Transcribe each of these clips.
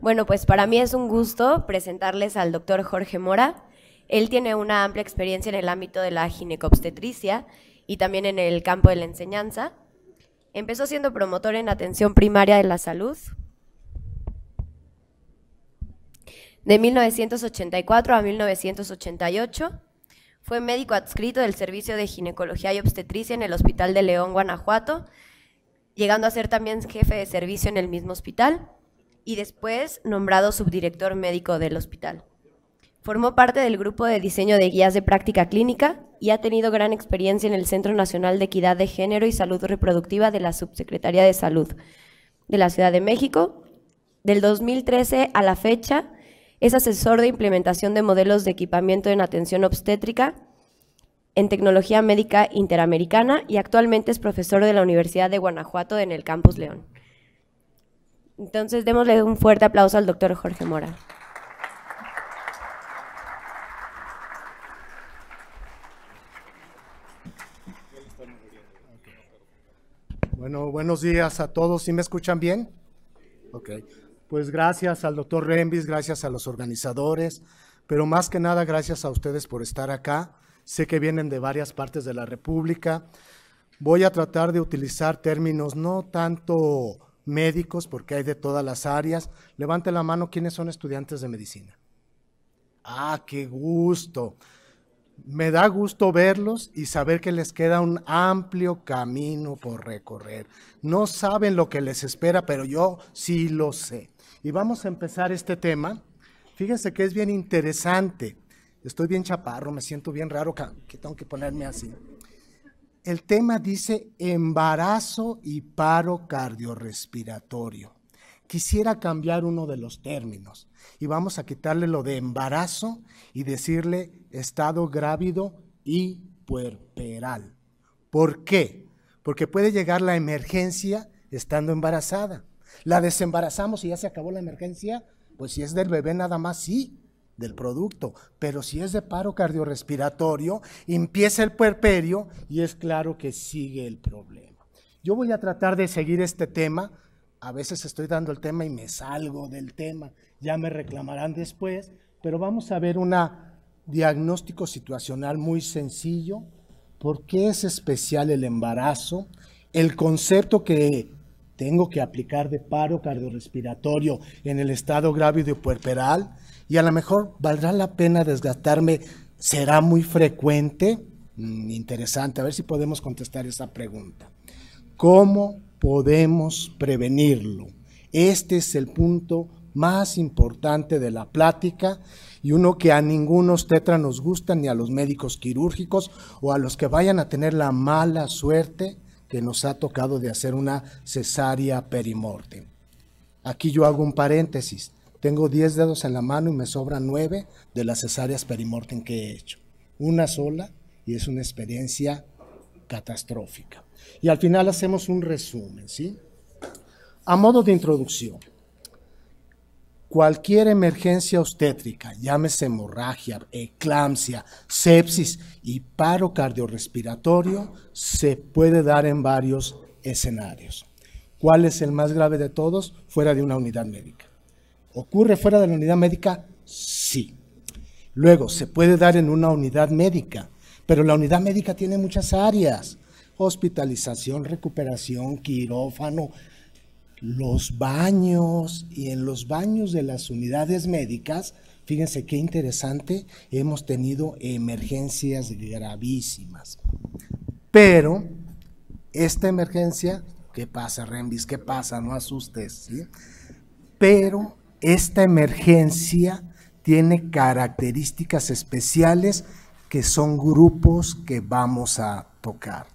Bueno, pues para mí es un gusto presentarles al doctor Jorge Mora. Él tiene una amplia experiencia en el ámbito de la ginecobstetricia y también en el campo de la enseñanza. Empezó siendo promotor en atención primaria de la salud. De 1984 a 1988 fue médico adscrito del Servicio de Ginecología y Obstetricia en el Hospital de León, Guanajuato, llegando a ser también jefe de servicio en el mismo hospital y después nombrado subdirector médico del hospital. Formó parte del grupo de diseño de guías de práctica clínica y ha tenido gran experiencia en el Centro Nacional de Equidad de Género y Salud Reproductiva de la Subsecretaría de Salud de la Ciudad de México. Del 2013 a la fecha es asesor de implementación de modelos de equipamiento en atención obstétrica en tecnología médica interamericana y actualmente es profesor de la Universidad de Guanajuato en el Campus León. Entonces, démosle un fuerte aplauso al doctor Jorge Mora. Bueno, buenos días a todos. ¿Sí me escuchan bien? Ok. Pues gracias al doctor Rembis, gracias a los organizadores, pero más que nada gracias a ustedes por estar acá. Sé que vienen de varias partes de la República. Voy a tratar de utilizar términos no tanto médicos, porque hay de todas las áreas. Levante la mano quienes son estudiantes de medicina. Ah, qué gusto. Me da gusto verlos y saber que les queda un amplio camino por recorrer. No saben lo que les espera, pero yo sí lo sé. Y vamos a empezar este tema. Fíjense que es bien interesante. Estoy bien chaparro, me siento bien raro que tengo que ponerme así el tema dice embarazo y paro cardiorrespiratorio. Quisiera cambiar uno de los términos y vamos a quitarle lo de embarazo y decirle estado grávido y puerperal. ¿Por qué? Porque puede llegar la emergencia estando embarazada. La desembarazamos y ya se acabó la emergencia, pues si es del bebé nada más, sí del producto. Pero si es de paro cardiorrespiratorio, empieza el puerperio y es claro que sigue el problema. Yo voy a tratar de seguir este tema. A veces estoy dando el tema y me salgo del tema. Ya me reclamarán después, pero vamos a ver un diagnóstico situacional muy sencillo. ¿Por qué es especial el embarazo? El concepto que tengo que aplicar de paro cardiorrespiratorio en el estado grávido y puerperal y a lo mejor valdrá la pena desgastarme. ¿Será muy frecuente? Mm, interesante, a ver si podemos contestar esa pregunta. ¿Cómo podemos prevenirlo? Este es el punto más importante de la plática y uno que a ningunos tetra nos gusta, ni a los médicos quirúrgicos o a los que vayan a tener la mala suerte que nos ha tocado de hacer una cesárea perimorte. Aquí yo hago un paréntesis. Tengo 10 dedos en la mano y me sobran 9 de las cesáreas perimortem que he hecho. Una sola y es una experiencia catastrófica. Y al final hacemos un resumen, ¿sí? A modo de introducción, cualquier emergencia obstétrica, llámese hemorragia, eclampsia, sepsis y paro cardiorrespiratorio, se puede dar en varios escenarios. ¿Cuál es el más grave de todos? Fuera de una unidad médica. ¿Ocurre fuera de la unidad médica? Sí. Luego, se puede dar en una unidad médica, pero la unidad médica tiene muchas áreas. Hospitalización, recuperación, quirófano, los baños y en los baños de las unidades médicas, fíjense qué interesante, hemos tenido emergencias gravísimas. Pero esta emergencia, ¿qué pasa, Rembis? ¿Qué pasa? No asustes. ¿sí? Pero esta emergencia tiene características especiales que son grupos que vamos a tocar.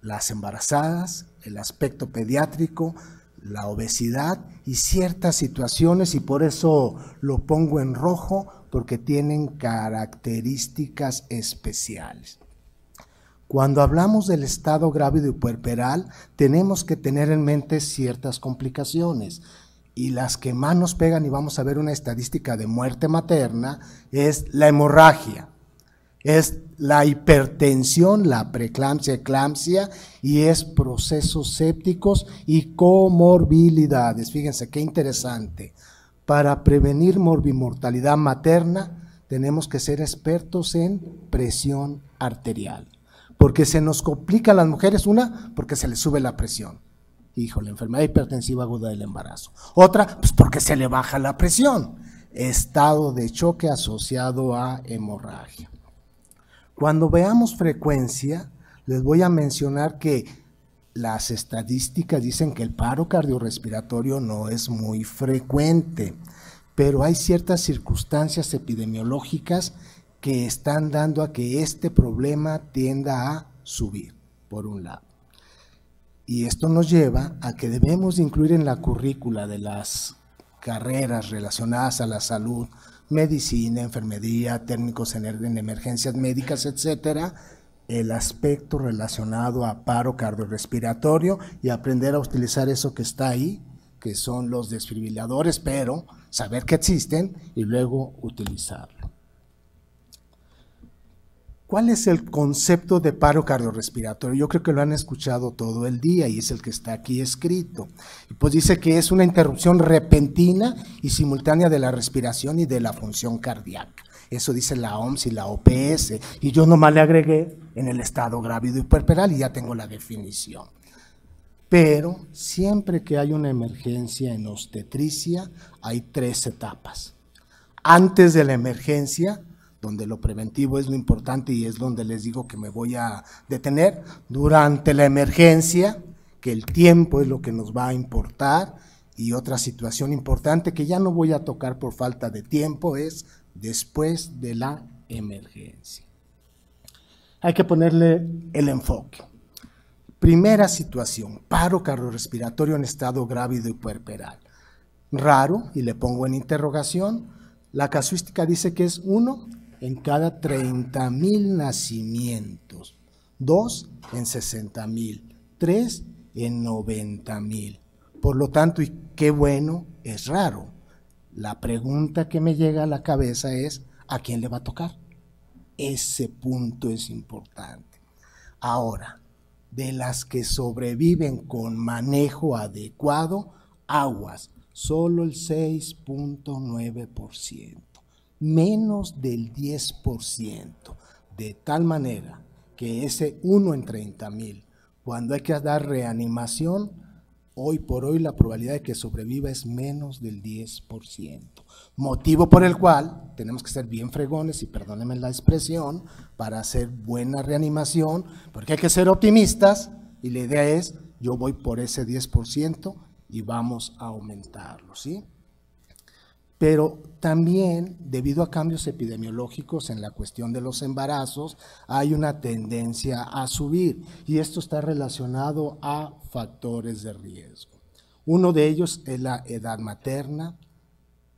Las embarazadas, el aspecto pediátrico, la obesidad y ciertas situaciones y por eso lo pongo en rojo porque tienen características especiales. Cuando hablamos del estado grávido y puerperal, tenemos que tener en mente ciertas complicaciones y las que más nos pegan, y vamos a ver una estadística de muerte materna, es la hemorragia, es la hipertensión, la preeclampsia, eclampsia, y es procesos sépticos y comorbilidades. Fíjense qué interesante. Para prevenir morbimortalidad materna, tenemos que ser expertos en presión arterial. Porque se nos complica a las mujeres, una, porque se les sube la presión hijo, la enfermedad hipertensiva aguda del embarazo. Otra, pues porque se le baja la presión, estado de choque asociado a hemorragia. Cuando veamos frecuencia, les voy a mencionar que las estadísticas dicen que el paro cardiorrespiratorio no es muy frecuente, pero hay ciertas circunstancias epidemiológicas que están dando a que este problema tienda a subir, por un lado. Y esto nos lleva a que debemos incluir en la currícula de las carreras relacionadas a la salud, medicina, enfermería, técnicos er-, en, emergencias médicas, etcétera, el aspecto relacionado a paro cardiorrespiratorio y aprender a utilizar eso que está ahí, que son los desfibriladores, pero saber que existen y luego utilizarlos. ¿Cuál es el concepto de paro cardiorrespiratorio? Yo creo que lo han escuchado todo el día y es el que está aquí escrito. Pues dice que es una interrupción repentina y simultánea de la respiración y de la función cardíaca. Eso dice la OMS y la OPS. Y yo nomás le agregué en el estado grávido y hiperperal y ya tengo la definición. Pero siempre que hay una emergencia en obstetricia, hay tres etapas. Antes de la emergencia, donde lo preventivo es lo importante y es donde les digo que me voy a detener durante la emergencia, que el tiempo es lo que nos va a importar. Y otra situación importante que ya no voy a tocar por falta de tiempo es después de la emergencia. Hay que ponerle el enfoque. Primera situación, paro cardiorrespiratorio en estado grávido y puerperal. Raro, y le pongo en interrogación, la casuística dice que es uno en cada 30 mil nacimientos, dos en 60 mil, tres en 90 mil. Por lo tanto, y qué bueno, es raro. La pregunta que me llega a la cabeza es, ¿a quién le va a tocar? Ese punto es importante. Ahora, de las que sobreviven con manejo adecuado, aguas, solo el 6.9% menos del 10%, de tal manera que ese 1 en 30 mil, cuando hay que dar reanimación, hoy por hoy la probabilidad de que sobreviva es menos del 10%. Motivo por el cual tenemos que ser bien fregones, y perdónenme la expresión, para hacer buena reanimación, porque hay que ser optimistas y la idea es, yo voy por ese 10% y vamos a aumentarlo, ¿sí? pero también debido a cambios epidemiológicos en la cuestión de los embarazos, hay una tendencia a subir y esto está relacionado a factores de riesgo. Uno de ellos es la edad materna.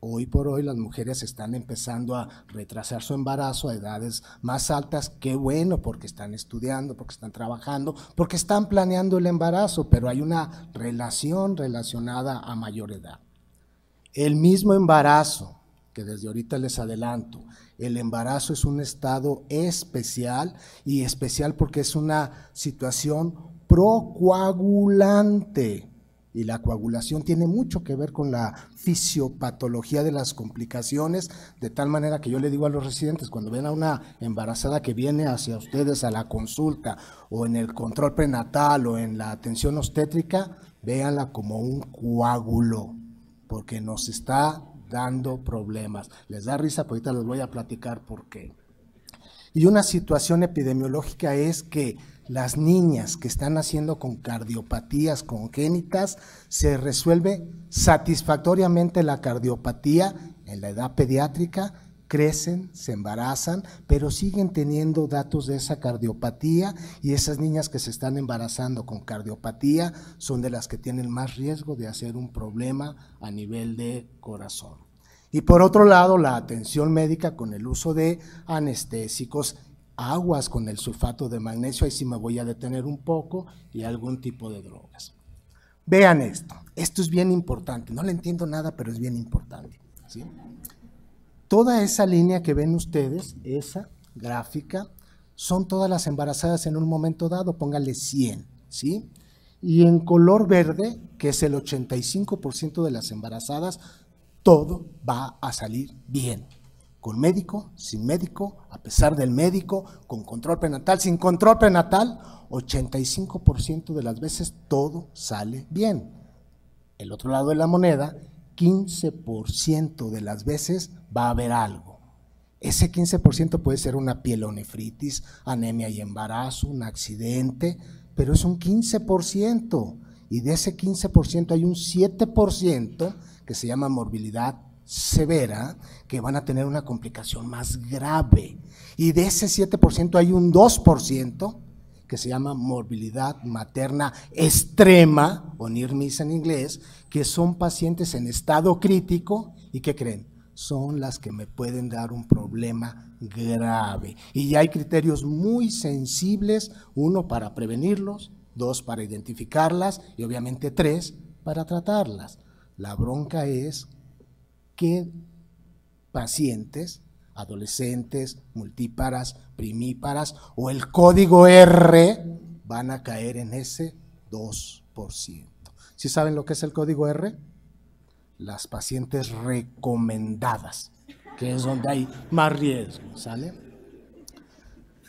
Hoy por hoy las mujeres están empezando a retrasar su embarazo a edades más altas. Qué bueno, porque están estudiando, porque están trabajando, porque están planeando el embarazo, pero hay una relación relacionada a mayor edad. El mismo embarazo, que desde ahorita les adelanto, el embarazo es un estado especial y especial porque es una situación procoagulante. Y la coagulación tiene mucho que ver con la fisiopatología de las complicaciones, de tal manera que yo le digo a los residentes, cuando ven a una embarazada que viene hacia ustedes a la consulta o en el control prenatal o en la atención obstétrica, véanla como un coágulo porque nos está dando problemas. Les da risa, pero ahorita les voy a platicar por qué. Y una situación epidemiológica es que las niñas que están haciendo con cardiopatías congénitas se resuelve satisfactoriamente la cardiopatía en la edad pediátrica crecen, se embarazan, pero siguen teniendo datos de esa cardiopatía y esas niñas que se están embarazando con cardiopatía son de las que tienen más riesgo de hacer un problema a nivel de corazón. Y por otro lado, la atención médica con el uso de anestésicos, aguas con el sulfato de magnesio, ahí sí me voy a detener un poco, y algún tipo de drogas. Vean esto, esto es bien importante, no le entiendo nada, pero es bien importante. ¿sí? Toda esa línea que ven ustedes, esa gráfica, son todas las embarazadas en un momento dado, Póngale 100, ¿sí? Y en color verde, que es el 85% de las embarazadas, todo va a salir bien. Con médico, sin médico, a pesar del médico, con control prenatal, sin control prenatal, 85% de las veces todo sale bien. El otro lado de la moneda, 15% de las veces va a haber algo. Ese 15% puede ser una pielonefritis, anemia y embarazo, un accidente, pero es un 15%. Y de ese 15% hay un 7% que se llama morbilidad severa, que van a tener una complicación más grave. Y de ese 7% hay un 2% que se llama morbilidad materna extrema, o NIRMIS en inglés, que son pacientes en estado crítico y que creen, son las que me pueden dar un problema grave. Y ya hay criterios muy sensibles, uno para prevenirlos, dos para identificarlas y obviamente tres para tratarlas. La bronca es que pacientes, adolescentes, multíparas, primíparas o el código R van a caer en ese 2%. ¿Sí saben lo que es el código R? las pacientes recomendadas, que es donde hay más riesgo, ¿sale?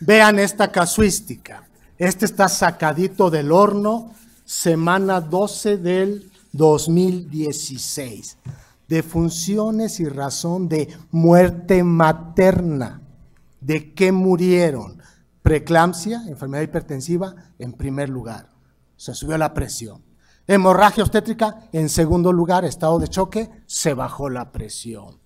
Vean esta casuística. Este está sacadito del horno, semana 12 del 2016, de funciones y razón de muerte materna. ¿De qué murieron? Preeclampsia, enfermedad hipertensiva, en primer lugar. Se subió la presión. Hemorragia obstétrica, en segundo lugar, estado de choque, se bajó la presión.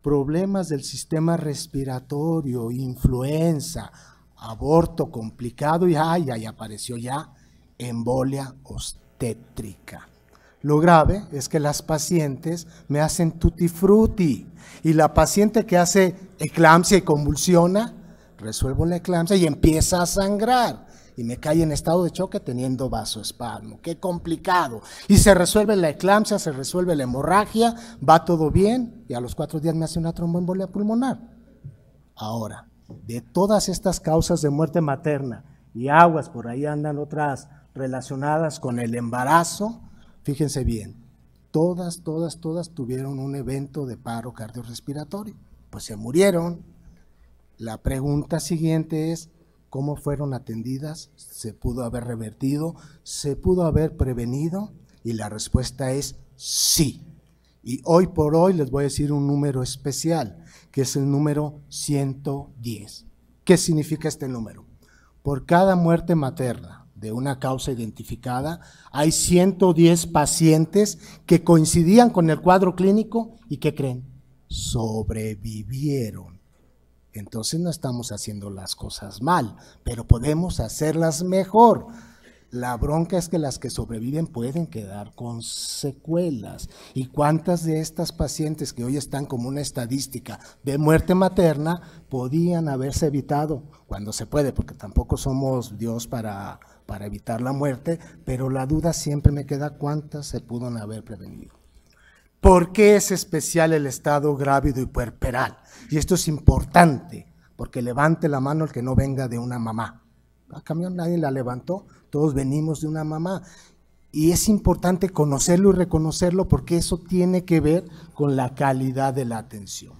Problemas del sistema respiratorio, influenza, aborto complicado y ay, apareció ya embolia obstétrica. Lo grave es que las pacientes me hacen tutti frutti y la paciente que hace eclampsia y convulsiona, resuelvo la eclampsia y empieza a sangrar y me cae en estado de choque teniendo vasoespasmo. Qué complicado. Y se resuelve la eclampsia, se resuelve la hemorragia, va todo bien y a los cuatro días me hace una tromboembolia pulmonar. Ahora, de todas estas causas de muerte materna y aguas, por ahí andan otras relacionadas con el embarazo, fíjense bien, todas, todas, todas tuvieron un evento de paro cardiorrespiratorio. Pues se murieron. La pregunta siguiente es, cómo fueron atendidas, se pudo haber revertido, se pudo haber prevenido y la respuesta es sí. Y hoy por hoy les voy a decir un número especial, que es el número 110. ¿Qué significa este número? Por cada muerte materna de una causa identificada, hay 110 pacientes que coincidían con el cuadro clínico y que creen, sobrevivieron entonces no estamos haciendo las cosas mal, pero podemos hacerlas mejor. La bronca es que las que sobreviven pueden quedar con secuelas. ¿Y cuántas de estas pacientes que hoy están como una estadística de muerte materna podían haberse evitado? Cuando se puede, porque tampoco somos Dios para, para evitar la muerte, pero la duda siempre me queda cuántas se pudieron haber prevenido. ¿Por qué es especial el estado grávido y puerperal? Y esto es importante, porque levante la mano el que no venga de una mamá. A ah, cambio nadie la levantó, todos venimos de una mamá. Y es importante conocerlo y reconocerlo porque eso tiene que ver con la calidad de la atención.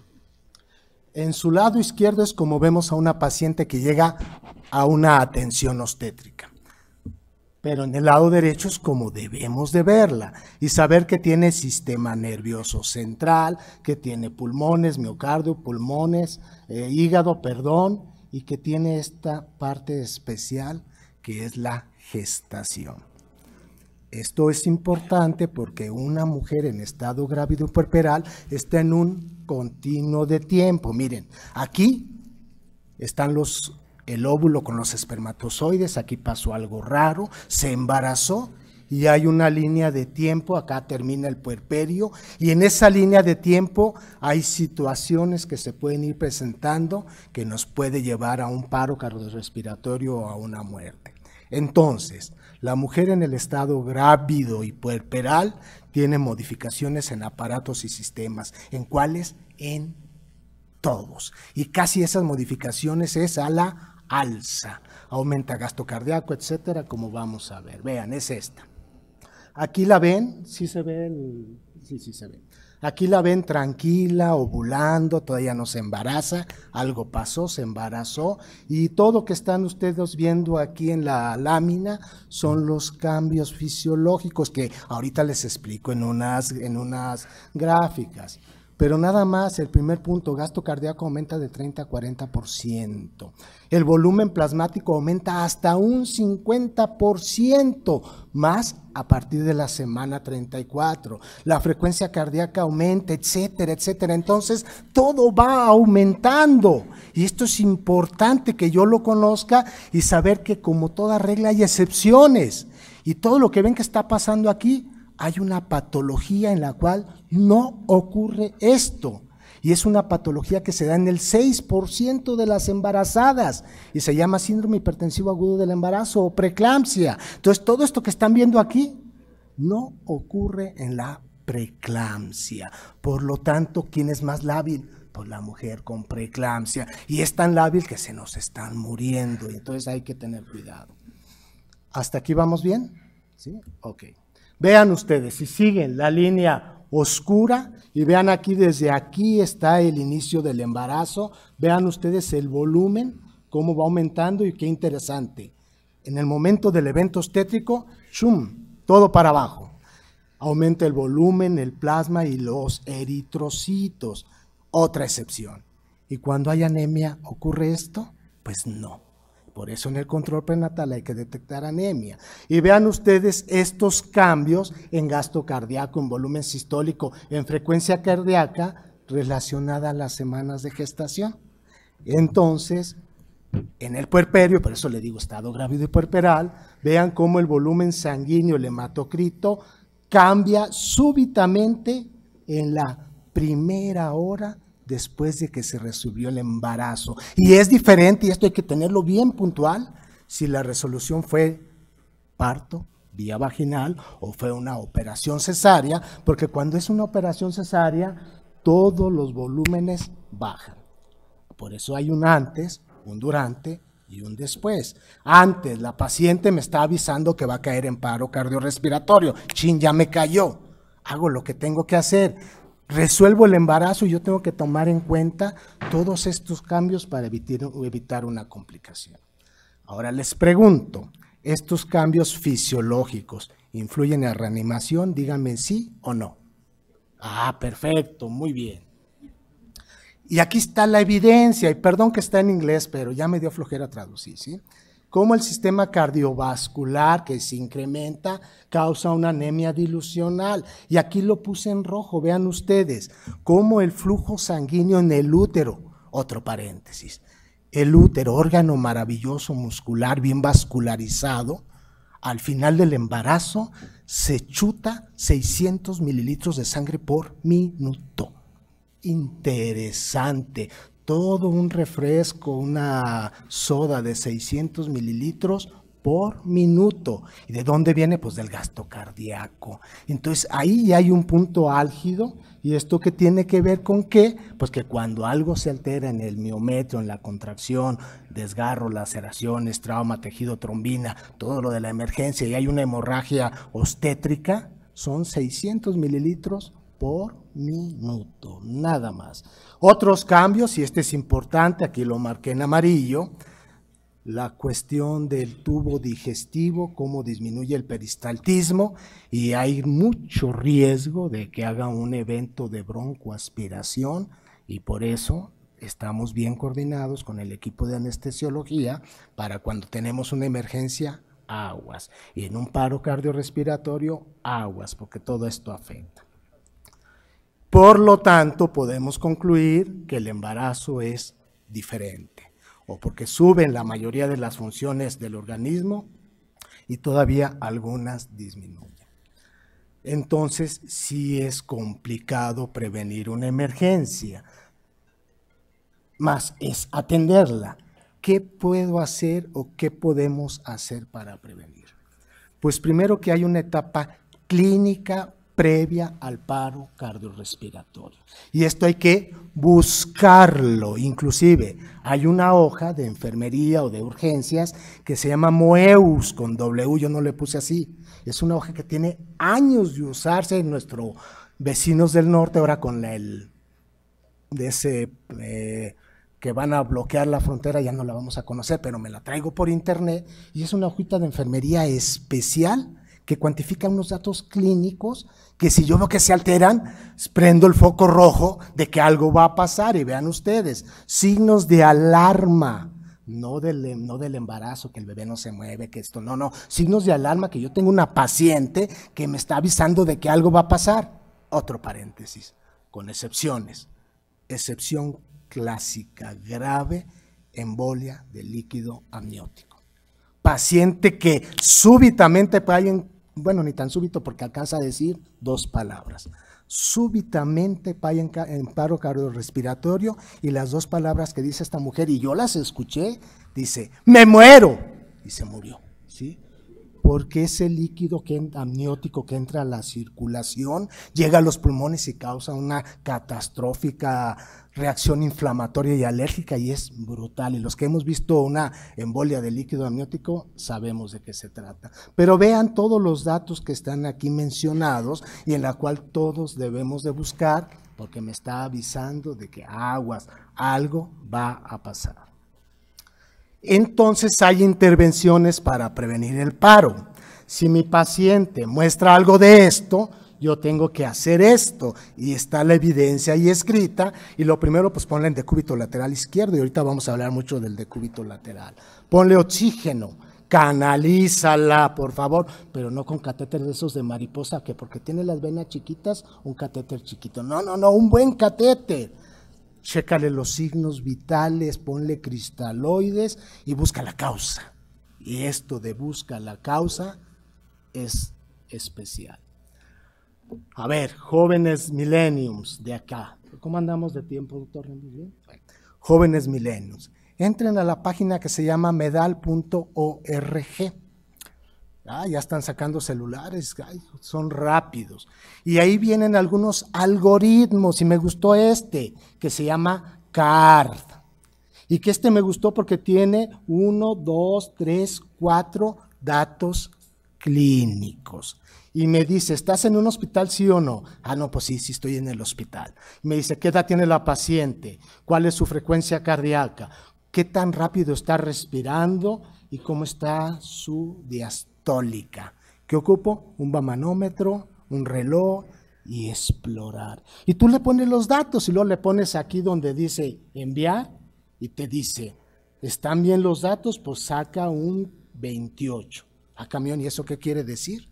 En su lado izquierdo es como vemos a una paciente que llega a una atención obstétrica pero en el lado derecho es como debemos de verla y saber que tiene sistema nervioso central, que tiene pulmones, miocardio, pulmones, eh, hígado, perdón, y que tiene esta parte especial que es la gestación. Esto es importante porque una mujer en estado grávido puerperal está en un continuo de tiempo. Miren, aquí están los el óvulo con los espermatozoides, aquí pasó algo raro, se embarazó y hay una línea de tiempo, acá termina el puerperio, y en esa línea de tiempo hay situaciones que se pueden ir presentando que nos puede llevar a un paro cardiorrespiratorio o a una muerte. Entonces, la mujer en el estado grávido y puerperal tiene modificaciones en aparatos y sistemas. ¿En cuáles? En todos. Y casi esas modificaciones es a la alza, aumenta gasto cardíaco, etcétera, como vamos a ver. Vean, es esta. Aquí la ven, sí se ve, sí, sí se ve. Aquí la ven tranquila, ovulando, todavía no se embaraza, algo pasó, se embarazó y todo que están ustedes viendo aquí en la lámina son los cambios fisiológicos que ahorita les explico en unas, en unas gráficas. Pero nada más el primer punto, gasto cardíaco aumenta de 30 a 40%. El volumen plasmático aumenta hasta un 50% más a partir de la semana 34. La frecuencia cardíaca aumenta, etcétera, etcétera. Entonces, todo va aumentando. Y esto es importante que yo lo conozca y saber que como toda regla hay excepciones. Y todo lo que ven que está pasando aquí hay una patología en la cual no ocurre esto. Y es una patología que se da en el 6% de las embarazadas y se llama síndrome hipertensivo agudo del embarazo o preeclampsia. Entonces, todo esto que están viendo aquí no ocurre en la preeclampsia. Por lo tanto, ¿quién es más lábil? Pues la mujer con preeclampsia. Y es tan lábil que se nos están muriendo. Entonces hay que tener cuidado. ¿Hasta aquí vamos bien? ¿Sí? Ok. Vean ustedes, si siguen la línea oscura y vean aquí, desde aquí está el inicio del embarazo, vean ustedes el volumen, cómo va aumentando y qué interesante. En el momento del evento obstétrico, ¡chum!, Todo para abajo. Aumenta el volumen, el plasma y los eritrocitos. Otra excepción. ¿Y cuando hay anemia ocurre esto? Pues no. Por eso en el control prenatal hay que detectar anemia. Y vean ustedes estos cambios en gasto cardíaco, en volumen sistólico, en frecuencia cardíaca relacionada a las semanas de gestación. Entonces, en el puerperio, por eso le digo estado grávido y puerperal, vean cómo el volumen sanguíneo, el hematocrito, cambia súbitamente en la primera hora después de que se resolvió el embarazo. Y es diferente, y esto hay que tenerlo bien puntual, si la resolución fue parto vía vaginal o fue una operación cesárea, porque cuando es una operación cesárea, todos los volúmenes bajan. Por eso hay un antes, un durante y un después. Antes, la paciente me está avisando que va a caer en paro cardiorrespiratorio. Chin, ya me cayó. Hago lo que tengo que hacer resuelvo el embarazo y yo tengo que tomar en cuenta todos estos cambios para evitar, una complicación. Ahora les pregunto, ¿estos cambios fisiológicos influyen en la reanimación? Díganme sí o no. Ah, perfecto, muy bien. Y aquí está la evidencia, y perdón que está en inglés, pero ya me dio flojera traducir, ¿sí? cómo el sistema cardiovascular que se incrementa causa una anemia dilucional. Y aquí lo puse en rojo, vean ustedes, cómo el flujo sanguíneo en el útero, otro paréntesis, el útero, órgano maravilloso muscular, bien vascularizado, al final del embarazo se chuta 600 mililitros de sangre por minuto. Interesante todo un refresco, una soda de 600 mililitros por minuto. ¿Y de dónde viene? Pues del gasto cardíaco. Entonces ahí hay un punto álgido y esto que tiene que ver con qué? Pues que cuando algo se altera en el miometrio, en la contracción, desgarro, laceraciones, trauma, tejido, trombina, todo lo de la emergencia y hay una hemorragia obstétrica, son 600 mililitros por minuto, nada más. Otros cambios, y este es importante, aquí lo marqué en amarillo, la cuestión del tubo digestivo, cómo disminuye el peristaltismo y hay mucho riesgo de que haga un evento de broncoaspiración y por eso estamos bien coordinados con el equipo de anestesiología para cuando tenemos una emergencia, aguas. Y en un paro cardiorrespiratorio, aguas, porque todo esto afecta. Por lo tanto, podemos concluir que el embarazo es diferente, o porque suben la mayoría de las funciones del organismo y todavía algunas disminuyen. Entonces, sí es complicado prevenir una emergencia, más es atenderla. ¿Qué puedo hacer o qué podemos hacer para prevenir? Pues primero que hay una etapa clínica previa al paro cardiorrespiratorio. Y esto hay que buscarlo. Inclusive hay una hoja de enfermería o de urgencias que se llama Moeus con W, yo no le puse así. Es una hoja que tiene años de usarse en nuestros vecinos del norte, ahora con el de ese eh, que van a bloquear la frontera, ya no la vamos a conocer, pero me la traigo por internet y es una hojita de enfermería especial que cuantifican unos datos clínicos que si yo veo que se alteran, prendo el foco rojo de que algo va a pasar y vean ustedes, signos de alarma. No del, em, no del embarazo, que el bebé no se mueve, que esto, no, no, signos de alarma que yo tengo una paciente que me está avisando de que algo va a pasar. Otro paréntesis, con excepciones. Excepción clásica, grave, embolia de líquido amniótico paciente que súbitamente en bueno, ni tan súbito porque alcanza a decir dos palabras. Súbitamente en, en paro cardiorrespiratorio y las dos palabras que dice esta mujer, y yo las escuché, dice, me muero, y se murió porque ese líquido amniótico que entra a la circulación llega a los pulmones y causa una catastrófica reacción inflamatoria y alérgica y es brutal. Y los que hemos visto una embolia de líquido amniótico sabemos de qué se trata. Pero vean todos los datos que están aquí mencionados y en la cual todos debemos de buscar porque me está avisando de que aguas, algo va a pasar entonces hay intervenciones para prevenir el paro. Si mi paciente muestra algo de esto, yo tengo que hacer esto y está la evidencia ahí escrita y lo primero pues ponle el decúbito lateral izquierdo y ahorita vamos a hablar mucho del decúbito lateral. Ponle oxígeno, canalízala por favor, pero no con catéteres esos de mariposa que porque tiene las venas chiquitas, un catéter chiquito. No, no, no, un buen catéter chécale los signos vitales, ponle cristaloides y busca la causa. Y esto de busca la causa es especial. A ver, jóvenes millenniums de acá. ¿Cómo andamos de tiempo, doctor? Jóvenes millenniums. Entren a la página que se llama medal.org Ah, ya están sacando celulares, son rápidos. Y ahí vienen algunos algoritmos, y me gustó este, que se llama CARD. Y que este me gustó porque tiene uno, dos, tres, cuatro datos clínicos. Y me dice, ¿estás en un hospital, sí o no? Ah, no, pues sí, sí estoy en el hospital. me dice, ¿qué edad tiene la paciente? ¿Cuál es su frecuencia cardíaca? ¿Qué tan rápido está respirando? ¿Y cómo está su diastema? ¿Qué que ocupo un bamanómetro, un reloj y explorar. Y tú le pones los datos y luego le pones aquí donde dice enviar y te dice, ¿están bien los datos? Pues saca un 28. A ah, camión, ¿y eso qué quiere decir?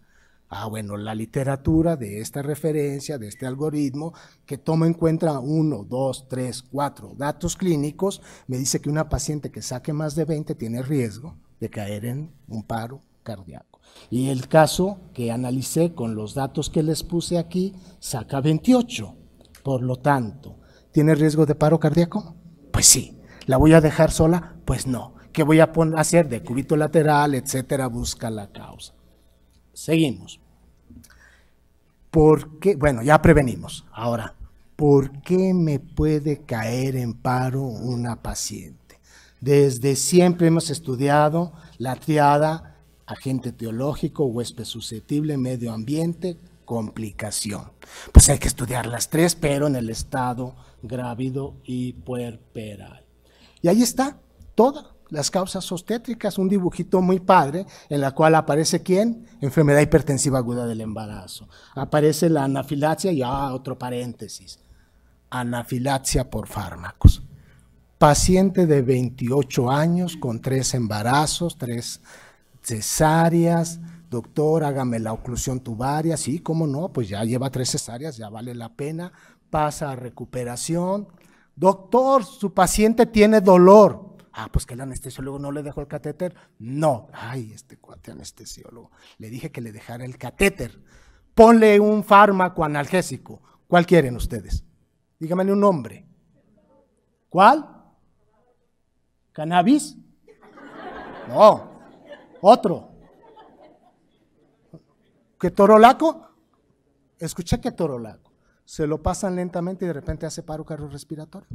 Ah, bueno, la literatura de esta referencia, de este algoritmo, que toma en cuenta uno, dos, tres, cuatro datos clínicos, me dice que una paciente que saque más de 20 tiene riesgo de caer en un paro cardiaco Y el caso que analicé con los datos que les puse aquí saca 28. Por lo tanto, ¿tiene riesgo de paro cardíaco? Pues sí. ¿La voy a dejar sola? Pues no. ¿Qué voy a hacer de cubito lateral, etcétera? Busca la causa. Seguimos. ¿Por qué? Bueno, ya prevenimos. Ahora, ¿por qué me puede caer en paro una paciente? Desde siempre hemos estudiado la triada agente teológico, huésped susceptible, medio ambiente, complicación. Pues hay que estudiar las tres, pero en el estado grávido y puerperal. Y ahí está, todas las causas obstétricas, un dibujito muy padre en la cual aparece quién? Enfermedad hipertensiva aguda del embarazo. Aparece la anafilaxia y ah, otro paréntesis. Anafilaxia por fármacos. Paciente de 28 años con tres embarazos, tres cesáreas, doctor, hágame la oclusión tubaria, sí, cómo no, pues ya lleva tres cesáreas, ya vale la pena, pasa a recuperación. Doctor, su paciente tiene dolor. Ah, pues que el anestesiólogo no le dejó el catéter. No, ay, este cuate anestesiólogo. Le dije que le dejara el catéter. Ponle un fármaco analgésico. ¿Cuál quieren ustedes? Díganme un nombre. ¿Cuál? ¿Cannabis? No, otro. ¿Que torolaco? Escuché que torolaco. Se lo pasan lentamente y de repente hace paro respiratorio.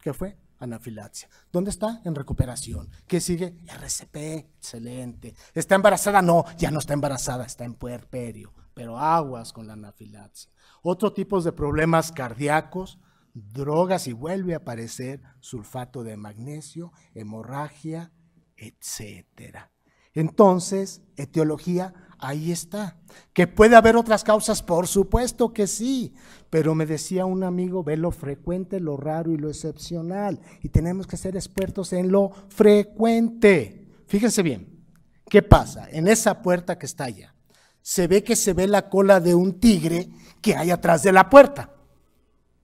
¿Qué fue? Anafilaxia. ¿Dónde está? En recuperación. ¿Qué sigue? RCP. Excelente. ¿Está embarazada? No, ya no está embarazada, está en puerperio. Pero aguas con la anafilaxia. Otro tipo de problemas cardíacos, drogas y vuelve a aparecer sulfato de magnesio, hemorragia, etcétera. Entonces, etiología, ahí está. ¿Que puede haber otras causas? Por supuesto que sí, pero me decía un amigo, ve lo frecuente, lo raro y lo excepcional, y tenemos que ser expertos en lo frecuente. Fíjense bien, ¿qué pasa? En esa puerta que está allá, se ve que se ve la cola de un tigre que hay atrás de la puerta.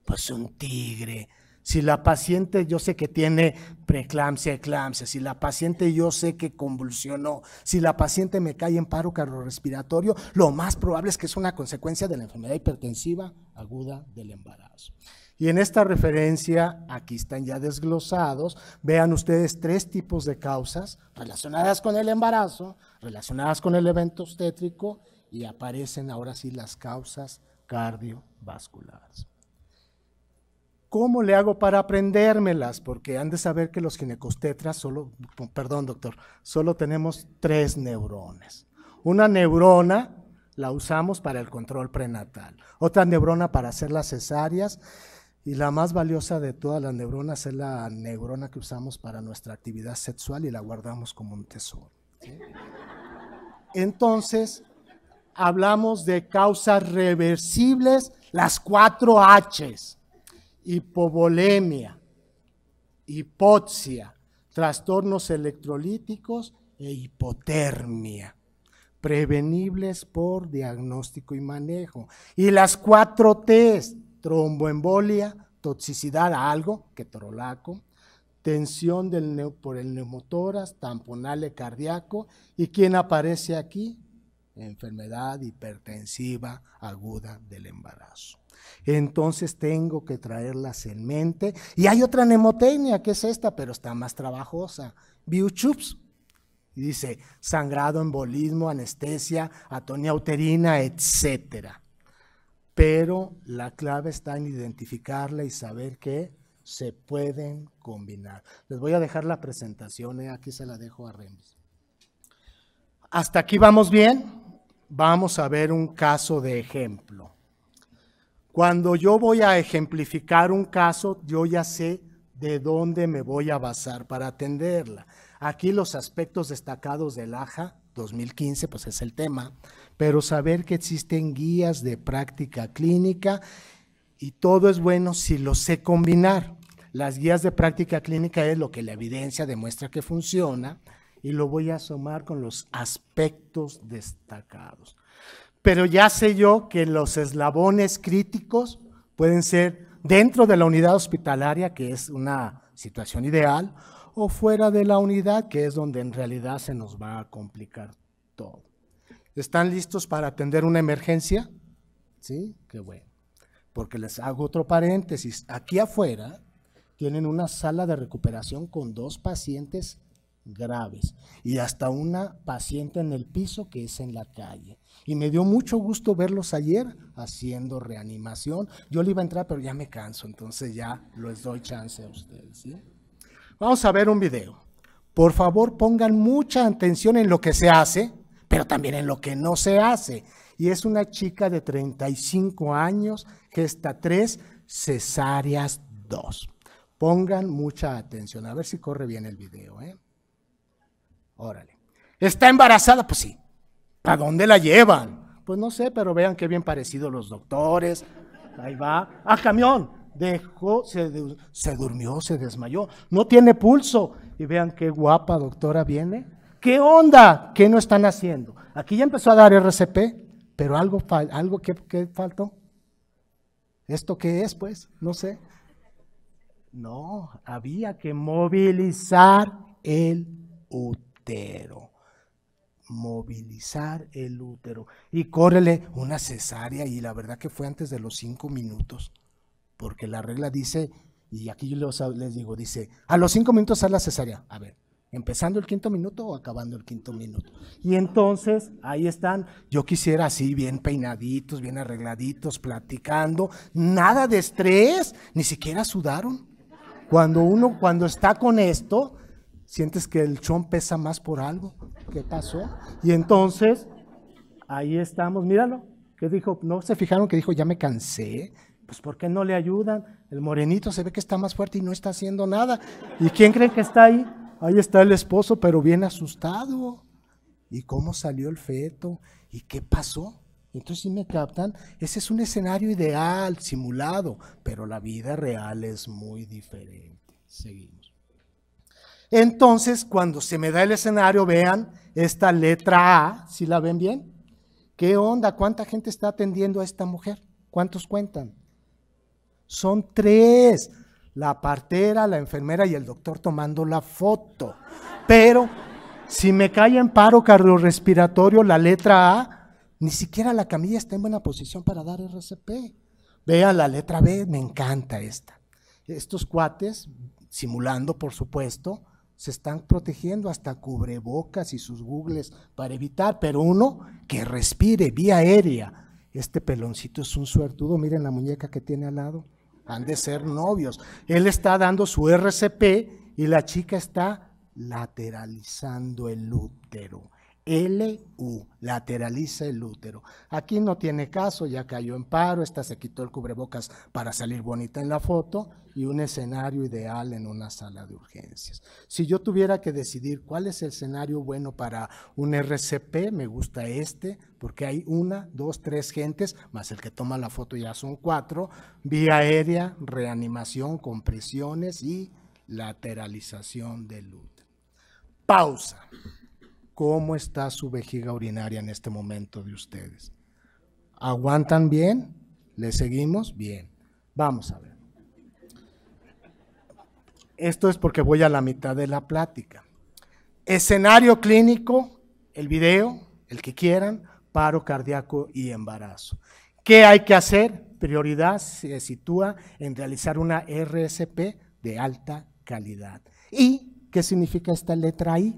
Pues un tigre, si la paciente yo sé que tiene preeclampsia, eclampsia, si la paciente yo sé que convulsionó, si la paciente me cae en paro cardiorrespiratorio, lo más probable es que es una consecuencia de la enfermedad hipertensiva aguda del embarazo. Y en esta referencia, aquí están ya desglosados, vean ustedes tres tipos de causas relacionadas con el embarazo, relacionadas con el evento obstétrico y aparecen ahora sí las causas cardiovasculares. ¿Cómo le hago para aprendérmelas? Porque han de saber que los ginecostetras solo, perdón doctor, solo tenemos tres neuronas. Una neurona la usamos para el control prenatal, otra neurona para hacer las cesáreas y la más valiosa de todas las neuronas es la neurona que usamos para nuestra actividad sexual y la guardamos como un tesoro. Entonces, hablamos de causas reversibles, las cuatro Hs hipovolemia, hipoxia, trastornos electrolíticos e hipotermia, prevenibles por diagnóstico y manejo. Y las cuatro T's, tromboembolia, toxicidad a algo, que tensión del por el neumotoras, tamponale cardíaco, y ¿quién aparece aquí? Enfermedad hipertensiva aguda del embarazo entonces tengo que traerlas en mente. Y hay otra nemotecnia, que es esta, pero está más trabajosa, Biuchups. dice, sangrado, embolismo, anestesia, atonia uterina, etc. Pero la clave está en identificarla y saber que se pueden combinar. Les voy a dejar la presentación, eh, aquí se la dejo a Remis. Hasta aquí vamos bien. Vamos a ver un caso de ejemplo. Cuando yo voy a ejemplificar un caso, yo ya sé de dónde me voy a basar para atenderla. Aquí los aspectos destacados del AJA 2015, pues es el tema, pero saber que existen guías de práctica clínica y todo es bueno si lo sé combinar. Las guías de práctica clínica es lo que la evidencia demuestra que funciona y lo voy a asomar con los aspectos destacados pero ya sé yo que los eslabones críticos pueden ser dentro de la unidad hospitalaria, que es una situación ideal, o fuera de la unidad, que es donde en realidad se nos va a complicar todo. ¿Están listos para atender una emergencia? Sí, qué bueno. Porque les hago otro paréntesis. Aquí afuera tienen una sala de recuperación con dos pacientes graves y hasta una paciente en el piso que es en la calle. Y me dio mucho gusto verlos ayer haciendo reanimación. Yo le iba a entrar, pero ya me canso, entonces ya les doy chance a ustedes. Vamos a ver un video. Por favor, pongan mucha atención en lo que se hace, pero también en lo que no se hace. Y es una chica de 35 años, que está tres cesáreas 2. Pongan mucha atención. A ver si corre bien el video. ¿eh? Órale. ¿Está embarazada? Pues sí. ¿Para dónde la llevan? Pues no sé, pero vean qué bien parecidos los doctores. Ahí va. Ah, camión. Dejó, se, durmió, se desmayó. No tiene pulso. Y vean qué guapa doctora viene. ¿Qué onda? ¿Qué no están haciendo? Aquí ya empezó a dar RCP, pero algo, algo que, faltó. ¿Esto qué es, pues? No sé. No, había que movilizar el útero útero. Movilizar el útero. Y córrele una cesárea y la verdad que fue antes de los cinco minutos, porque la regla dice, y aquí yo les digo, dice, a los cinco minutos hacer la cesárea. A ver, empezando el quinto minuto o acabando el quinto minuto. Y entonces ahí están, yo quisiera así, bien peinaditos, bien arregladitos, platicando, nada de estrés, ni siquiera sudaron. Cuando uno, cuando está con esto, sientes que el chon pesa más por algo. ¿Qué pasó? Y entonces, ahí estamos, míralo. ¿Qué dijo? ¿No se fijaron que dijo, ya me cansé? Pues ¿por qué no le ayudan? El morenito se ve que está más fuerte y no está haciendo nada. ¿Y quién creen que está ahí? Ahí está el esposo, pero bien asustado. ¿Y cómo salió el feto? ¿Y qué pasó? Entonces, si me captan, ese es un escenario ideal, simulado, pero la vida real es muy diferente. Seguimos. Entonces, cuando se me da el escenario, vean esta letra A, si la ven bien, ¿qué onda? ¿Cuánta gente está atendiendo a esta mujer? ¿Cuántos cuentan? Son tres, la partera, la enfermera y el doctor tomando la foto. Pero si me cae en paro cardiorrespiratorio, la letra A, ni siquiera la camilla está en buena posición para dar RCP. Vean la letra B, me encanta esta. Estos cuates, simulando por supuesto, se están protegiendo hasta cubrebocas y sus googles para evitar, pero uno que respire vía aérea. Este peloncito es un suertudo, miren la muñeca que tiene al lado, han de ser novios. Él está dando su RCP y la chica está lateralizando el útero. LU, lateraliza el útero. Aquí no tiene caso, ya cayó en paro, esta se quitó el cubrebocas para salir bonita en la foto y un escenario ideal en una sala de urgencias. Si yo tuviera que decidir cuál es el escenario bueno para un RCP, me gusta este, porque hay una, dos, tres gentes, más el que toma la foto ya son cuatro, vía aérea, reanimación, compresiones y lateralización del útero. Pausa cómo está su vejiga urinaria en este momento de ustedes. ¿Aguantan bien? ¿Le seguimos? Bien. Vamos a ver. Esto es porque voy a la mitad de la plática. Escenario clínico, el video, el que quieran, paro cardíaco y embarazo. ¿Qué hay que hacer? Prioridad se sitúa en realizar una RSP de alta calidad. ¿Y qué significa esta letra I?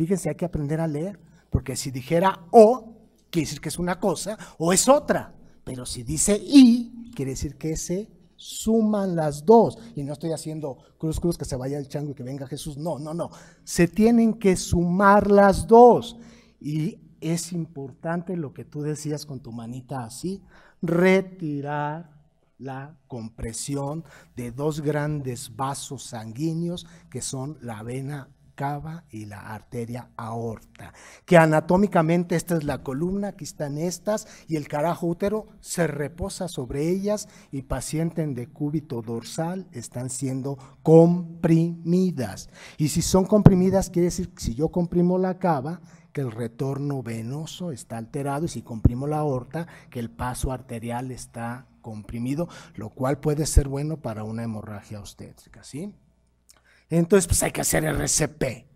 Fíjense, hay que aprender a leer, porque si dijera o, quiere decir que es una cosa o es otra, pero si dice y, quiere decir que se suman las dos. Y no estoy haciendo cruz, cruz, que se vaya el chango y que venga Jesús, no, no, no. Se tienen que sumar las dos. Y es importante lo que tú decías con tu manita así, retirar la compresión de dos grandes vasos sanguíneos que son la vena cava y la arteria aorta, que anatómicamente esta es la columna, aquí están estas, y el carajo útero se reposa sobre ellas y pacientes de cúbito dorsal están siendo comprimidas. Y si son comprimidas, quiere decir que si yo comprimo la cava, que el retorno venoso está alterado y si comprimo la aorta, que el paso arterial está comprimido, lo cual puede ser bueno para una hemorragia obstétrica, ¿sí? Entonces, pues hay que hacer RCP.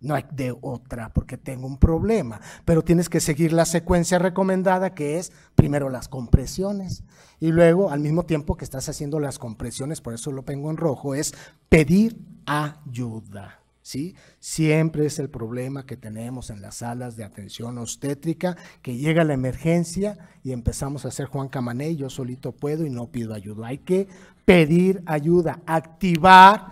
No hay de otra, porque tengo un problema. Pero tienes que seguir la secuencia recomendada, que es primero las compresiones. Y luego, al mismo tiempo que estás haciendo las compresiones, por eso lo pongo en rojo, es pedir ayuda. ¿Sí? Siempre es el problema que tenemos en las salas de atención obstétrica, que llega la emergencia y empezamos a hacer Juan Camané, yo solito puedo y no pido ayuda. Hay que pedir ayuda, activar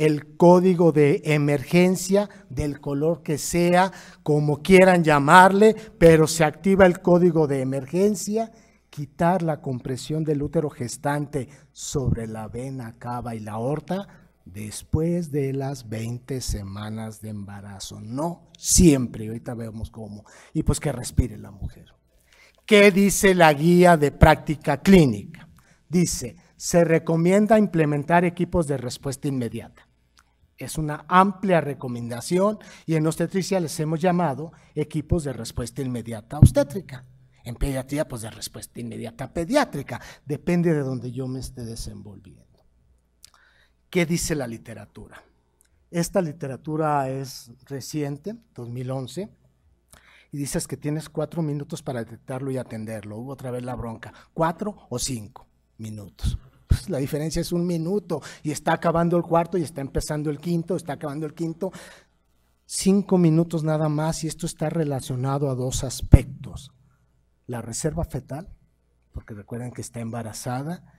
el código de emergencia del color que sea, como quieran llamarle, pero se activa el código de emergencia, quitar la compresión del útero gestante sobre la vena cava y la aorta después de las 20 semanas de embarazo. No siempre, ahorita vemos cómo. Y pues que respire la mujer. ¿Qué dice la guía de práctica clínica? Dice, se recomienda implementar equipos de respuesta inmediata. Es una amplia recomendación y en obstetricia les hemos llamado equipos de respuesta inmediata obstétrica. En pediatría, pues de respuesta inmediata pediátrica. Depende de donde yo me esté desenvolviendo. ¿Qué dice la literatura? Esta literatura es reciente, 2011, y dices que tienes cuatro minutos para detectarlo y atenderlo. Hubo otra vez la bronca. Cuatro o cinco minutos pues la diferencia es un minuto y está acabando el cuarto y está empezando el quinto, está acabando el quinto. Cinco minutos nada más y esto está relacionado a dos aspectos. La reserva fetal, porque recuerden que está embarazada,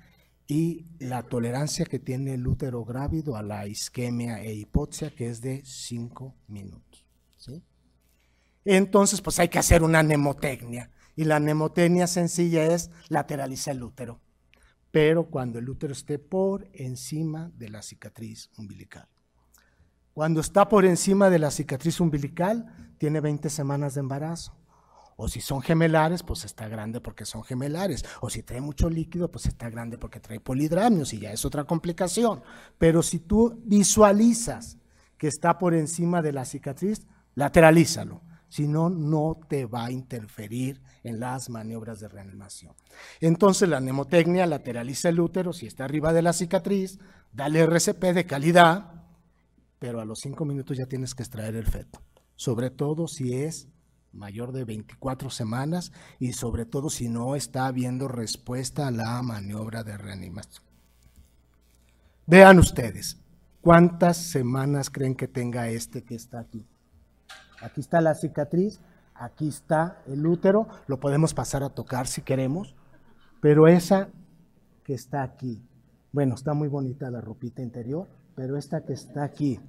y la tolerancia que tiene el útero grávido a la isquemia e hipoxia, que es de cinco minutos. ¿sí? Entonces, pues hay que hacer una nemotecnia. Y la nemotecnia sencilla es lateralizar el útero pero cuando el útero esté por encima de la cicatriz umbilical. Cuando está por encima de la cicatriz umbilical, tiene 20 semanas de embarazo. O si son gemelares, pues está grande porque son gemelares. O si trae mucho líquido, pues está grande porque trae polidramios y ya es otra complicación. Pero si tú visualizas que está por encima de la cicatriz, lateralízalo si no, no te va a interferir en las maniobras de reanimación. Entonces, la nemotecnia lateraliza el útero, si está arriba de la cicatriz, dale RCP de calidad, pero a los cinco minutos ya tienes que extraer el feto, sobre todo si es mayor de 24 semanas y sobre todo si no está habiendo respuesta a la maniobra de reanimación. Vean ustedes, ¿cuántas semanas creen que tenga este que está aquí? Aquí está la cicatriz, aquí está el útero, lo podemos pasar a tocar si queremos, pero esa que está aquí, bueno, está muy bonita la ropita interior, pero esta que está aquí,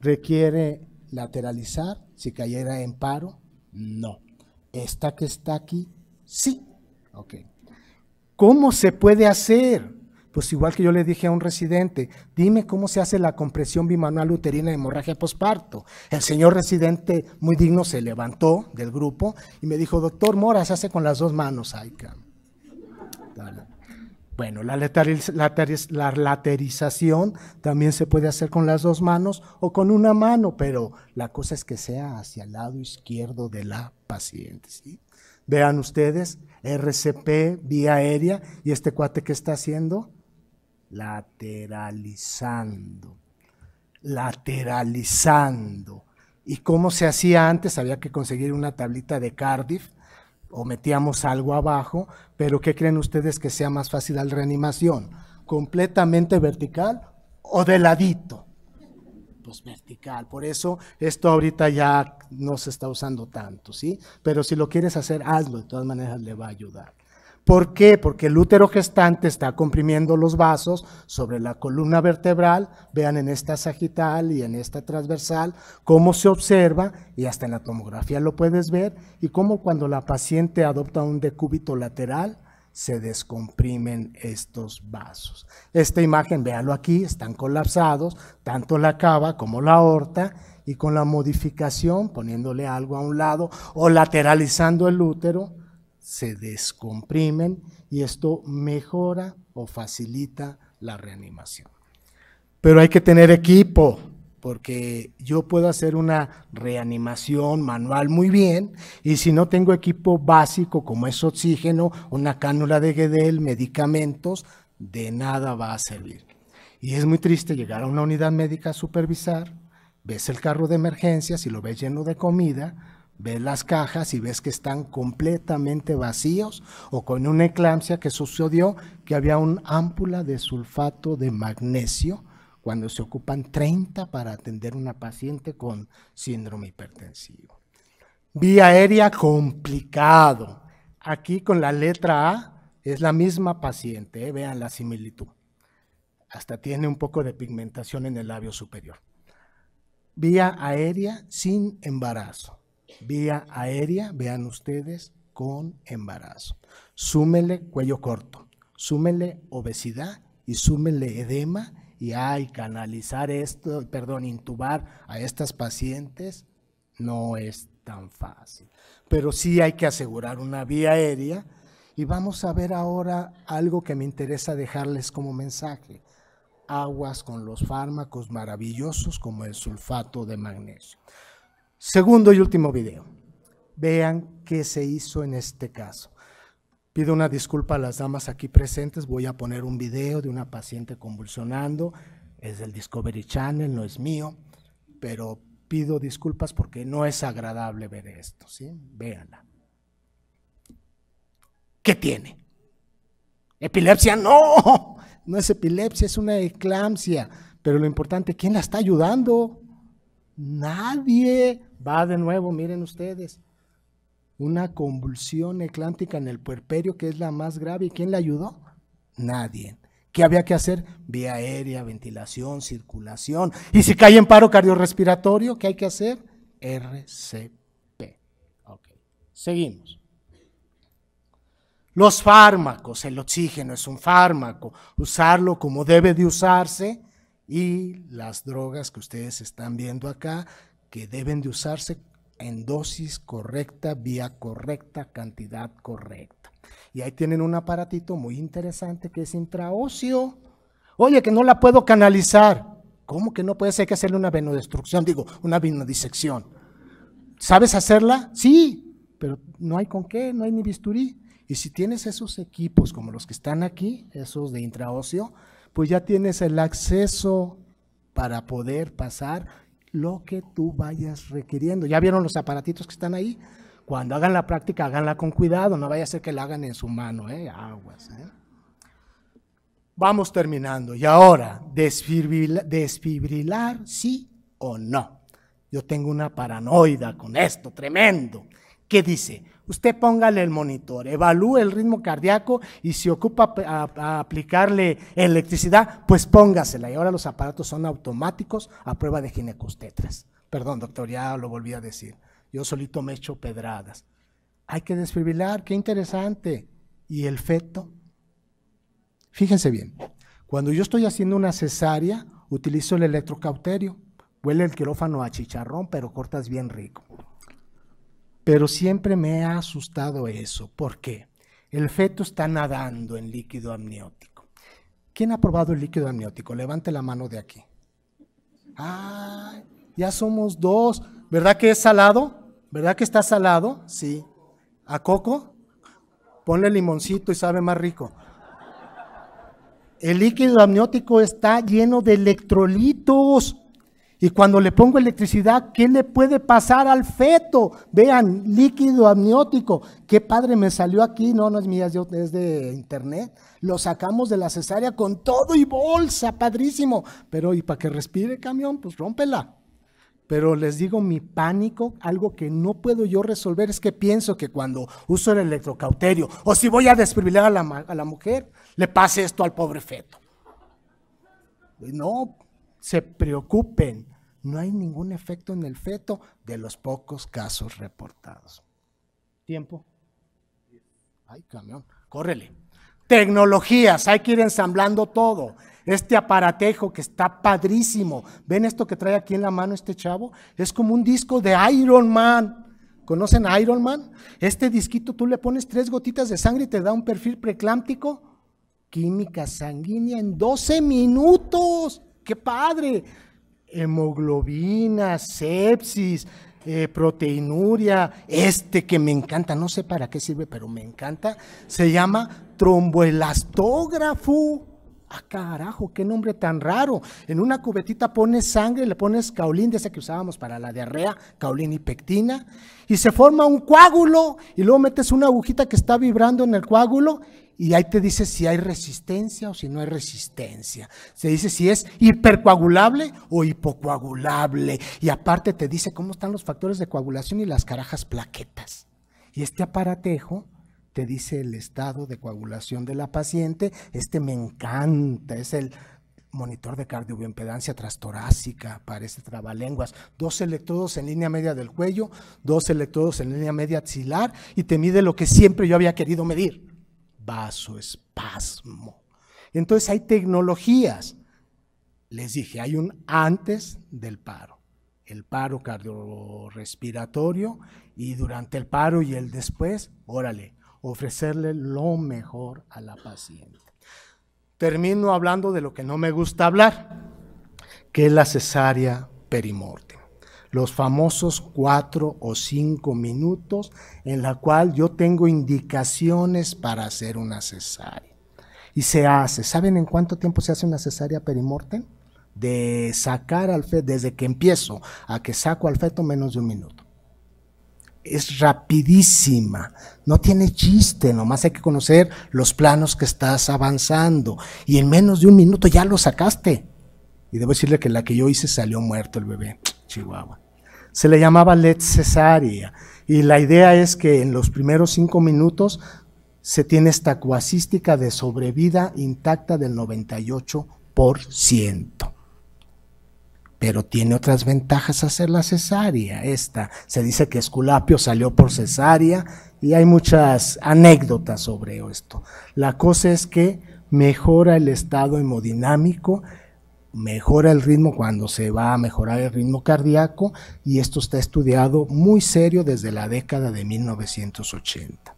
¿requiere lateralizar si cayera en paro? No. Esta que está aquí, sí. Ok. ¿Cómo se puede hacer? Pues igual que yo le dije a un residente, dime cómo se hace la compresión bimanual uterina de hemorragia posparto. El señor residente, muy digno, se levantó del grupo y me dijo, doctor Mora, se hace con las dos manos. Ay, bueno, la, la, laterización también se puede hacer con las dos manos o con una mano, pero la cosa es que sea hacia el lado izquierdo de la paciente. Vean ustedes, RCP vía aérea y este cuate que está haciendo lateralizando, lateralizando. ¿Y cómo se hacía antes? Había que conseguir una tablita de Cardiff o metíamos algo abajo, pero ¿qué creen ustedes que sea más fácil la reanimación? ¿Completamente vertical o de ladito? Pues vertical, por eso esto ahorita ya no se está usando tanto, ¿sí? Pero si lo quieres hacer, hazlo, de todas maneras le va a ayudar. ¿Por qué? Porque el útero gestante está comprimiendo los vasos sobre la columna vertebral, vean en esta sagital y en esta transversal, cómo se observa, y hasta en la tomografía lo puedes ver, y cómo cuando la paciente adopta un decúbito lateral, se descomprimen estos vasos. Esta imagen, véanlo aquí, están colapsados, tanto la cava como la aorta, y con la modificación, poniéndole algo a un lado o lateralizando el útero, se descomprimen y esto mejora o facilita la reanimación. Pero hay que tener equipo, porque yo puedo hacer una reanimación manual muy bien y si no tengo equipo básico como es oxígeno, una cánula de Gedel, medicamentos, de nada va a servir. Y es muy triste llegar a una unidad médica a supervisar, ves el carro de emergencias si lo ves lleno de comida, Ve las cajas y ves que están completamente vacíos o con una eclampsia que sucedió que había una ámpula de sulfato de magnesio cuando se ocupan 30 para atender una paciente con síndrome hipertensivo. Vía aérea complicado. Aquí con la letra A es la misma paciente, ¿eh? vean la similitud. Hasta tiene un poco de pigmentación en el labio superior. Vía aérea sin embarazo vía aérea, vean ustedes, con embarazo. Súmele cuello corto, súmele obesidad y súmele edema y ay, canalizar esto, perdón, intubar a estas pacientes no es tan fácil. Pero sí hay que asegurar una vía aérea y vamos a ver ahora algo que me interesa dejarles como mensaje. Aguas con los fármacos maravillosos como el sulfato de magnesio. Segundo y último video. Vean qué se hizo en este caso. Pido una disculpa a las damas aquí presentes, voy a poner un video de una paciente convulsionando, es del Discovery Channel, no es mío, pero pido disculpas porque no es agradable ver esto, ¿sí? Véanla. ¿Qué tiene? ¿Epilepsia? No, no es epilepsia, es una eclampsia, pero lo importante, ¿quién la está ayudando? Nadie va de nuevo, miren ustedes, una convulsión eclántica en el puerperio que es la más grave. ¿Y quién le ayudó? Nadie. ¿Qué había que hacer? Vía aérea, ventilación, circulación. Y si cae en paro cardiorrespiratorio, ¿qué hay que hacer? RCP. seguimos. Los fármacos, el oxígeno es un fármaco, usarlo como debe de usarse y las drogas que ustedes están viendo acá, que deben de usarse en dosis correcta, vía correcta, cantidad correcta. Y ahí tienen un aparatito muy interesante que es intraocio Oye, que no la puedo canalizar. ¿Cómo que no puede ser que hacerle una venodestrucción? Digo, una venodisección. ¿Sabes hacerla? Sí, pero no hay con qué, no hay ni bisturí. Y si tienes esos equipos como los que están aquí, esos de intraocio pues ya tienes el acceso para poder pasar lo que tú vayas requiriendo. ¿Ya vieron los aparatitos que están ahí? Cuando hagan la práctica, háganla con cuidado, no vaya a ser que la hagan en su mano, ¿eh? aguas. ¿eh? Vamos terminando. Y ahora, desfibrilar, sí o no. Yo tengo una paranoida con esto, tremendo. ¿qué dice, usted póngale el monitor, evalúe el ritmo cardíaco y si ocupa aplicarle electricidad, pues póngasela. Y ahora los aparatos son automáticos a prueba de ginecostetras. Perdón, doctor, ya lo volví a decir. Yo solito me echo pedradas. Hay que desfibrilar, qué interesante. ¿Y el feto? Fíjense bien, cuando yo estoy haciendo una cesárea, utilizo el electrocauterio. Huele el quirófano a chicharrón, pero cortas bien rico. Pero siempre me ha asustado eso. ¿Por qué? El feto está nadando en líquido amniótico. ¿Quién ha probado el líquido amniótico? Levante la mano de aquí. ¡Ay! Ah, ya somos dos. ¿Verdad que es salado? ¿Verdad que está salado? Sí. ¿A coco? Ponle limoncito y sabe más rico. El líquido amniótico está lleno de electrolitos. Y cuando le pongo electricidad, ¿qué le puede pasar al feto? Vean, líquido amniótico. Qué padre me salió aquí. No, no es mía, es de internet. Lo sacamos de la cesárea con todo y bolsa, padrísimo. Pero, ¿y para que respire camión? Pues rómpela. Pero les digo, mi pánico, algo que no puedo yo resolver, es que pienso que cuando uso el electrocauterio, o si voy a desprivilegar a la, a la mujer, le pase esto al pobre feto. No, se preocupen no hay ningún efecto en el feto de los pocos casos reportados. Tiempo. Ay, camión, córrele. Tecnologías, hay que ir ensamblando todo. Este aparatejo que está padrísimo. ¿Ven esto que trae aquí en la mano este chavo? Es como un disco de Iron Man. ¿Conocen a Iron Man? Este disquito tú le pones tres gotitas de sangre y te da un perfil preclámptico química sanguínea en 12 minutos. ¡Qué padre! hemoglobina, sepsis, eh, proteinuria, este que me encanta, no sé para qué sirve, pero me encanta, se llama tromboelastógrafo. Ah, carajo, qué nombre tan raro. En una cubetita pones sangre, le pones caolín, de esa que usábamos para la diarrea, caolín y pectina, y se forma un coágulo, y luego metes una agujita que está vibrando en el coágulo, y ahí te dice si hay resistencia o si no hay resistencia. Se dice si es hipercoagulable o hipocoagulable. Y aparte te dice cómo están los factores de coagulación y las carajas plaquetas. Y este aparatejo te dice el estado de coagulación de la paciente. Este me encanta, es el monitor de cardioimpedancia trastorácica, parece este trabalenguas, dos electrodos en línea media del cuello, dos electrodos en línea media axilar y te mide lo que siempre yo había querido medir vasoespasmo. Entonces hay tecnologías. Les dije, hay un antes del paro, el paro cardiorrespiratorio y durante el paro y el después, órale, ofrecerle lo mejor a la paciente. Termino hablando de lo que no me gusta hablar, que es la cesárea perimorte los famosos cuatro o cinco minutos en la cual yo tengo indicaciones para hacer una cesárea. Y se hace. ¿Saben en cuánto tiempo se hace una cesárea perimortem? De sacar al feto, desde que empiezo a que saco al feto menos de un minuto. Es rapidísima, no tiene chiste, nomás hay que conocer los planos que estás avanzando y en menos de un minuto ya lo sacaste y debo decirle que la que yo hice salió muerto el bebé, Chihuahua. Se le llamaba LED cesárea. Y la idea es que en los primeros cinco minutos se tiene esta cuasística de sobrevida intacta del 98%. Pero tiene otras ventajas hacer la cesárea. Esta se dice que Esculapio salió por cesárea y hay muchas anécdotas sobre esto. La cosa es que mejora el estado hemodinámico, mejora el ritmo cuando se va a mejorar el ritmo cardíaco y esto está estudiado muy serio desde la década de 1980.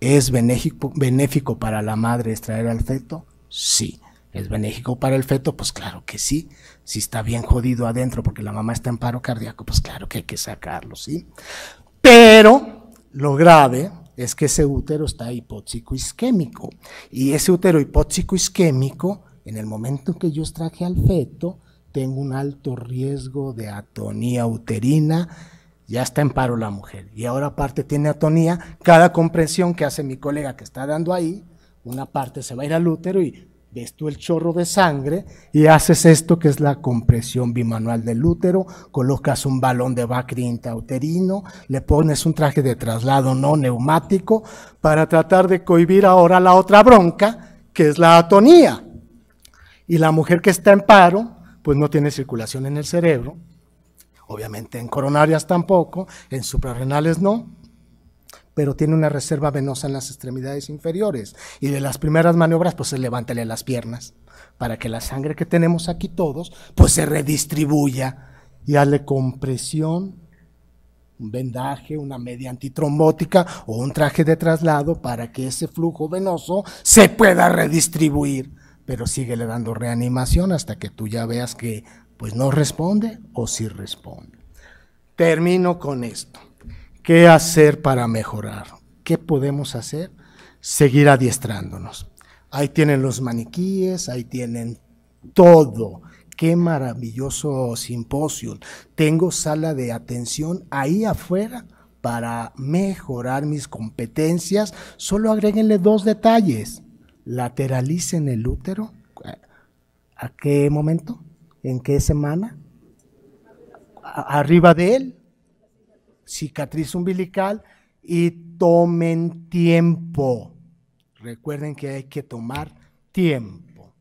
¿Es benéfico, para la madre extraer al feto? Sí. ¿Es benéfico para el feto? Pues claro que sí. Si está bien jodido adentro porque la mamá está en paro cardíaco, pues claro que hay que sacarlo, ¿sí? Pero lo grave es que ese útero está hipóxico isquémico y ese útero hipóxico isquémico en el momento que yo extraje al feto, tengo un alto riesgo de atonía uterina, ya está en paro la mujer. Y ahora aparte tiene atonía, cada compresión que hace mi colega que está dando ahí, una parte se va a ir al útero y ves tú el chorro de sangre y haces esto que es la compresión bimanual del útero, colocas un balón de Bacri uterino, le pones un traje de traslado no neumático para tratar de cohibir ahora la otra bronca, que es la atonía. Y la mujer que está en paro, pues no tiene circulación en el cerebro, obviamente en coronarias tampoco, en suprarrenales no, pero tiene una reserva venosa en las extremidades inferiores. Y de las primeras maniobras, pues se levántale las piernas, para que la sangre que tenemos aquí todos, pues se redistribuya y hazle compresión, un vendaje, una media antitrombótica o un traje de traslado para que ese flujo venoso se pueda redistribuir pero le dando reanimación hasta que tú ya veas que pues no responde o sí responde. Termino con esto. ¿Qué hacer para mejorar? ¿Qué podemos hacer? Seguir adiestrándonos. Ahí tienen los maniquíes, ahí tienen todo. Qué maravilloso simposio. Tengo sala de atención ahí afuera para mejorar mis competencias. Solo agréguenle dos detalles lateralicen el útero. ¿A qué momento? ¿En qué semana? arriba de él, cicatriz umbilical y tomen tiempo. Recuerden que hay que tomar tiempo.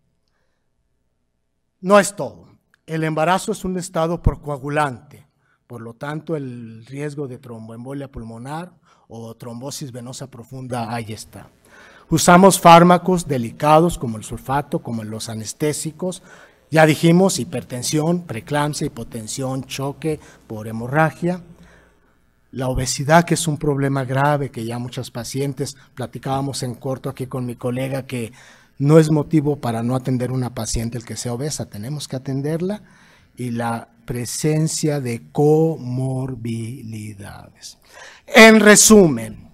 No es todo. El embarazo es un estado procoagulante, por lo tanto el riesgo de tromboembolia pulmonar o trombosis venosa profunda ahí está. Usamos fármacos delicados como el sulfato, como los anestésicos. Ya dijimos hipertensión, preeclampsia, hipotensión, choque por hemorragia. La obesidad, que es un problema grave que ya muchas pacientes, platicábamos en corto aquí con mi colega que no es motivo para no atender una paciente el que sea obesa, tenemos que atenderla y la presencia de comorbilidades. En resumen,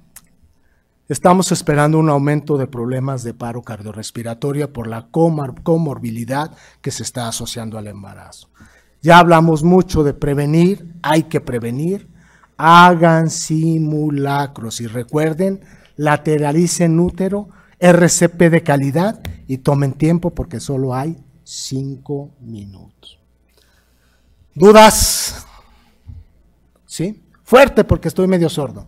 Estamos esperando un aumento de problemas de paro cardiorrespiratorio por la comorbilidad que se está asociando al embarazo. Ya hablamos mucho de prevenir, hay que prevenir. Hagan simulacros y recuerden, lateralicen útero, RCP de calidad y tomen tiempo porque solo hay cinco minutos. ¿Dudas? ¿Sí? Fuerte porque estoy medio sordo.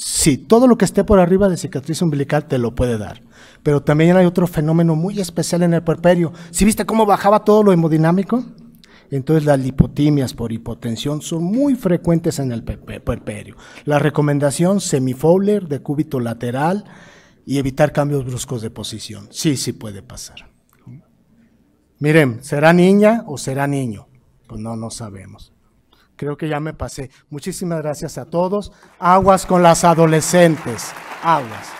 sí, todo lo que esté por arriba de cicatriz umbilical te lo puede dar. Pero también hay otro fenómeno muy especial en el puerperio. si viste cómo bajaba todo lo hemodinámico? Entonces las lipotimias por hipotensión son muy frecuentes en el puerperio. La recomendación Fowler de cúbito lateral y evitar cambios bruscos de posición. Sí, sí puede pasar. Miren, ¿será niña o será niño? Pues no, no sabemos. Creo que ya me pasé. Muchísimas gracias a todos. Aguas con las adolescentes. Aguas.